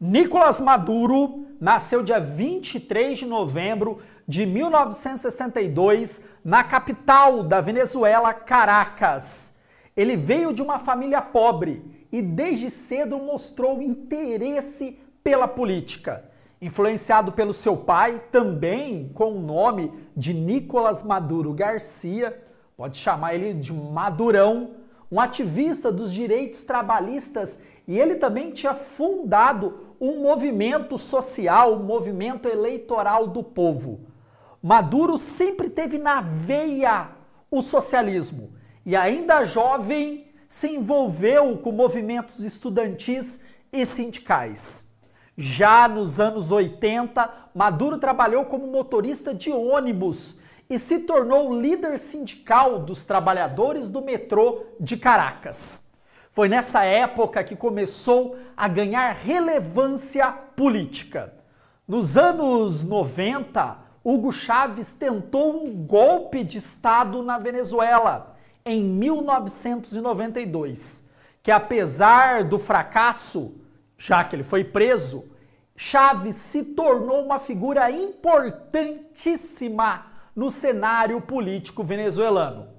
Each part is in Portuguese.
Nicolas Maduro nasceu dia 23 de novembro de 1962 na capital da Venezuela, Caracas. Ele veio de uma família pobre e desde cedo mostrou interesse pela política. Influenciado pelo seu pai, também com o nome de Nicolas Maduro Garcia, pode chamar ele de Madurão, um ativista dos direitos trabalhistas, e ele também tinha fundado um movimento social, um movimento eleitoral do povo. Maduro sempre teve na veia o socialismo e, ainda jovem, se envolveu com movimentos estudantis e sindicais. Já nos anos 80, Maduro trabalhou como motorista de ônibus e se tornou líder sindical dos trabalhadores do metrô de Caracas. Foi nessa época que começou a ganhar relevância política. Nos anos 90, Hugo Chávez tentou um golpe de Estado na Venezuela em 1992, que apesar do fracasso, já que ele foi preso, Chaves se tornou uma figura importantíssima no cenário político venezuelano.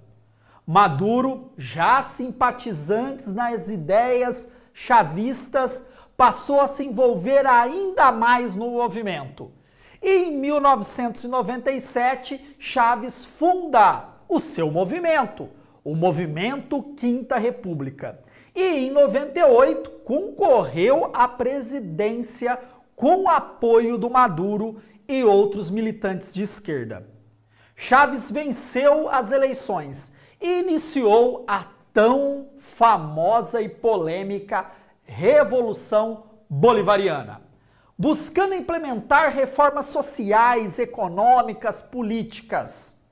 Maduro, já simpatizantes nas ideias chavistas, passou a se envolver ainda mais no movimento. E em 1997, Chaves funda o seu movimento, o Movimento Quinta República. E em 98, concorreu à presidência com apoio do Maduro e outros militantes de esquerda. Chaves venceu as eleições iniciou a tão famosa e polêmica Revolução Bolivariana, buscando implementar reformas sociais, econômicas, políticas.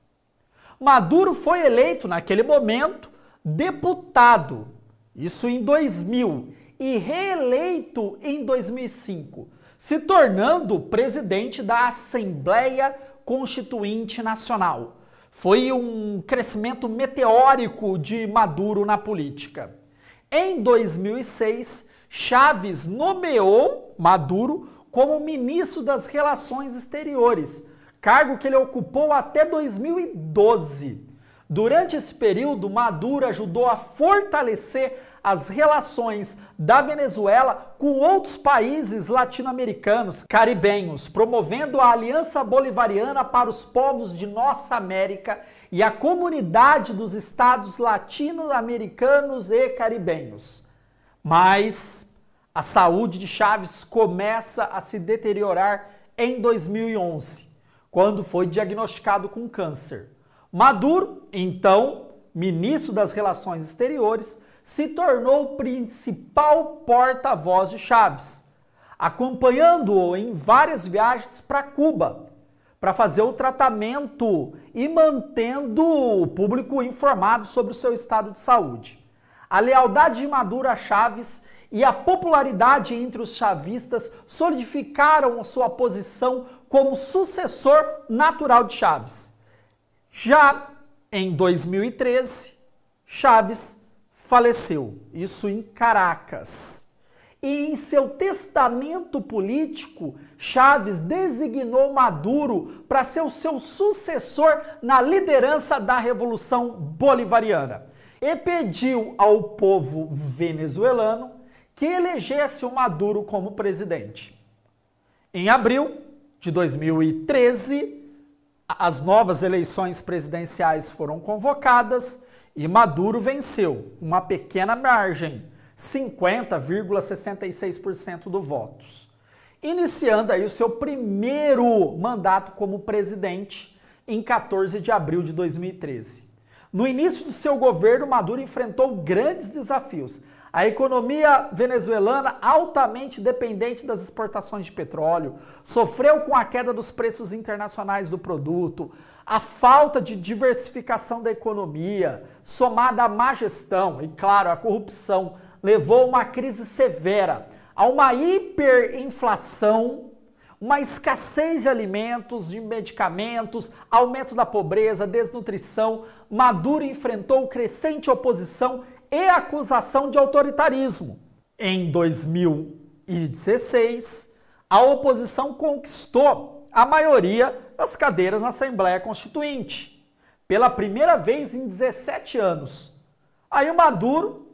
Maduro foi eleito naquele momento deputado, isso em 2000, e reeleito em 2005, se tornando presidente da Assembleia Constituinte Nacional, foi um crescimento meteórico de Maduro na política. Em 2006, Chaves nomeou Maduro como ministro das Relações Exteriores, cargo que ele ocupou até 2012. Durante esse período, Maduro ajudou a fortalecer as relações da Venezuela com outros países latino-americanos, caribenhos, promovendo a Aliança Bolivariana para os povos de nossa América e a comunidade dos estados latino-americanos e caribenhos. Mas a saúde de Chaves começa a se deteriorar em 2011, quando foi diagnosticado com câncer. Maduro, então ministro das Relações Exteriores, se tornou o principal porta-voz de Chaves, acompanhando-o em várias viagens para Cuba para fazer o tratamento e mantendo o público informado sobre o seu estado de saúde. A lealdade de Maduro a Chaves e a popularidade entre os chavistas solidificaram sua posição como sucessor natural de Chaves. Já em 2013, Chaves faleceu. Isso em Caracas. E em seu testamento político, Chaves designou Maduro para ser o seu sucessor na liderança da Revolução Bolivariana e pediu ao povo venezuelano que elegesse o Maduro como presidente. Em abril de 2013, as novas eleições presidenciais foram convocadas e Maduro venceu, uma pequena margem, 50,66% dos votos. Iniciando aí o seu primeiro mandato como presidente em 14 de abril de 2013. No início do seu governo, Maduro enfrentou grandes desafios. A economia venezuelana, altamente dependente das exportações de petróleo, sofreu com a queda dos preços internacionais do produto, a falta de diversificação da economia, somada à má gestão e, claro, à corrupção, levou a uma crise severa, a uma hiperinflação, uma escassez de alimentos, de medicamentos, aumento da pobreza, desnutrição. Maduro enfrentou crescente oposição e acusação de autoritarismo. Em 2016, a oposição conquistou a maioria das cadeiras na Assembleia Constituinte, pela primeira vez em 17 anos. Aí o Maduro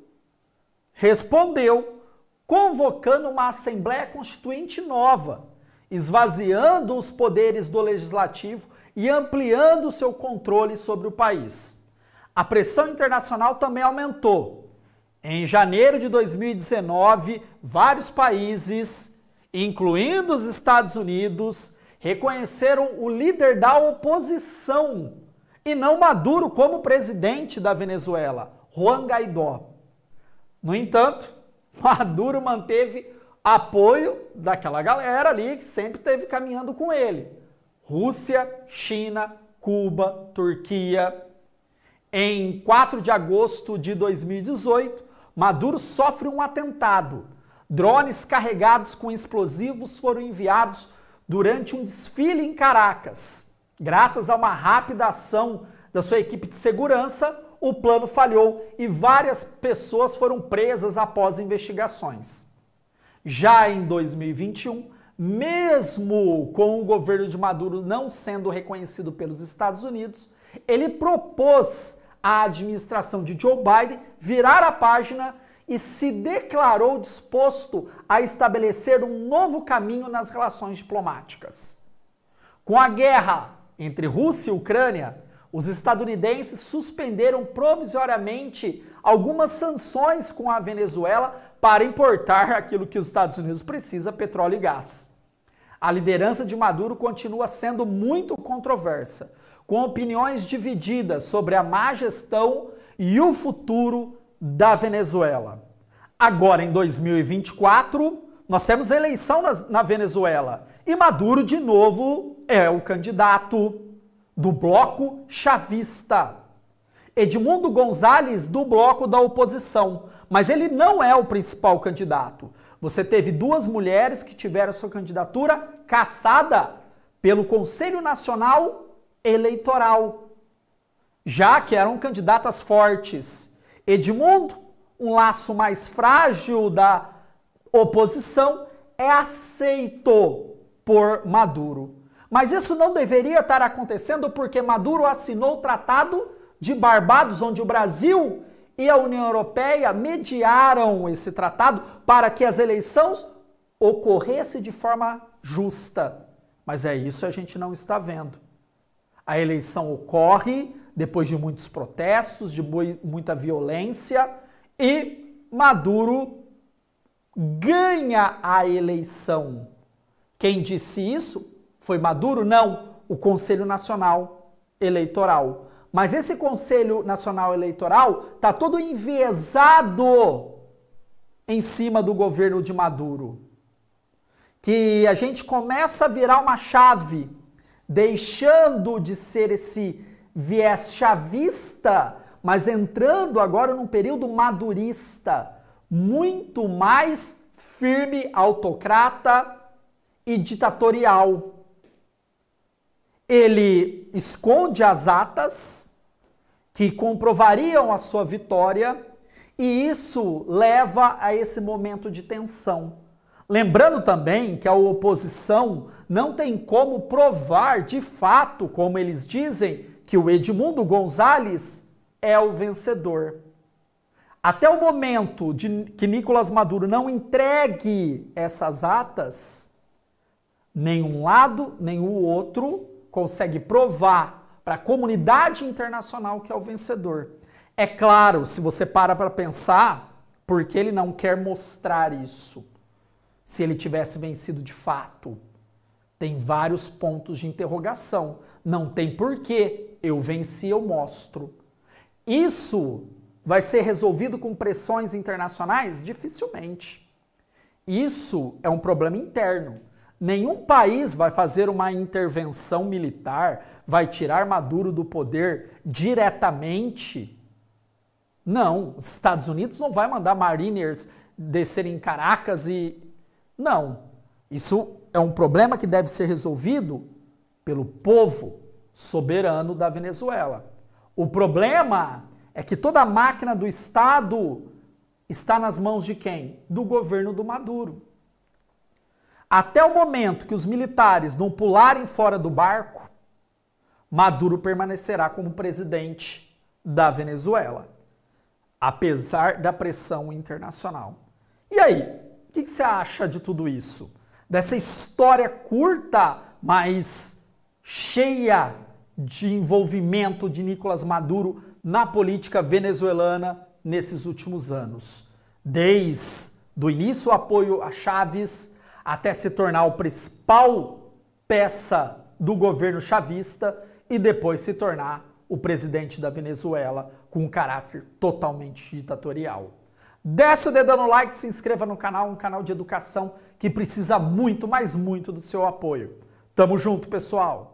respondeu convocando uma Assembleia Constituinte nova, esvaziando os poderes do legislativo e ampliando seu controle sobre o país. A pressão internacional também aumentou. Em janeiro de 2019, vários países, incluindo os Estados Unidos, reconheceram o líder da oposição e não Maduro como presidente da Venezuela, Juan Guaidó. No entanto, Maduro manteve apoio daquela galera ali que sempre esteve caminhando com ele. Rússia, China, Cuba, Turquia. Em 4 de agosto de 2018, Maduro sofre um atentado. Drones carregados com explosivos foram enviados durante um desfile em Caracas. Graças a uma rápida ação da sua equipe de segurança, o plano falhou e várias pessoas foram presas após investigações. Já em 2021, mesmo com o governo de Maduro não sendo reconhecido pelos Estados Unidos, ele propôs à administração de Joe Biden virar a página e se declarou disposto a estabelecer um novo caminho nas relações diplomáticas. Com a guerra entre Rússia e Ucrânia, os estadunidenses suspenderam provisoriamente algumas sanções com a Venezuela para importar aquilo que os Estados Unidos precisa, petróleo e gás. A liderança de Maduro continua sendo muito controversa, com opiniões divididas sobre a má gestão e o futuro da Venezuela. Agora, em 2024, nós temos eleição na, na Venezuela e Maduro, de novo, é o candidato do bloco chavista. Edmundo Gonzalez do bloco da oposição, mas ele não é o principal candidato. Você teve duas mulheres que tiveram sua candidatura cassada pelo Conselho Nacional Eleitoral, já que eram candidatas fortes. Edmundo, um laço mais frágil da oposição, é aceito por Maduro. Mas isso não deveria estar acontecendo porque Maduro assinou o Tratado de Barbados, onde o Brasil e a União Europeia mediaram esse tratado para que as eleições ocorressem de forma justa. Mas é isso que a gente não está vendo. A eleição ocorre depois de muitos protestos, de muita violência, e Maduro ganha a eleição. Quem disse isso? Foi Maduro? Não, o Conselho Nacional Eleitoral. Mas esse Conselho Nacional Eleitoral tá todo enviesado em cima do governo de Maduro. Que a gente começa a virar uma chave, deixando de ser esse viés chavista, mas entrando agora num período madurista, muito mais firme, autocrata e ditatorial. Ele esconde as atas que comprovariam a sua vitória, e isso leva a esse momento de tensão. Lembrando também que a oposição não tem como provar de fato, como eles dizem, que o Edmundo Gonzalez é o vencedor. Até o momento de que Nicolas Maduro não entregue essas atas, nenhum lado, nem o outro consegue provar para a comunidade internacional que é o vencedor. É claro, se você para para pensar, porque ele não quer mostrar isso. Se ele tivesse vencido de fato, tem vários pontos de interrogação. Não tem porquê eu venci, eu mostro. Isso vai ser resolvido com pressões internacionais? Dificilmente. Isso é um problema interno. Nenhum país vai fazer uma intervenção militar, vai tirar Maduro do poder diretamente. Não, os Estados Unidos não vai mandar mariners descerem em Caracas e não. Isso é um problema que deve ser resolvido pelo povo, soberano da Venezuela. O problema é que toda a máquina do Estado está nas mãos de quem? Do governo do Maduro. Até o momento que os militares não pularem fora do barco, Maduro permanecerá como presidente da Venezuela, apesar da pressão internacional. E aí, o que, que você acha de tudo isso? Dessa história curta, mas cheia de envolvimento de Nicolás Maduro na política venezuelana nesses últimos anos. Desde do início o apoio a Chaves até se tornar o principal peça do governo chavista e depois se tornar o presidente da Venezuela com um caráter totalmente ditatorial. Desce o dedão no like, se inscreva no canal, um canal de educação que precisa muito, mas muito do seu apoio. Tamo junto, pessoal!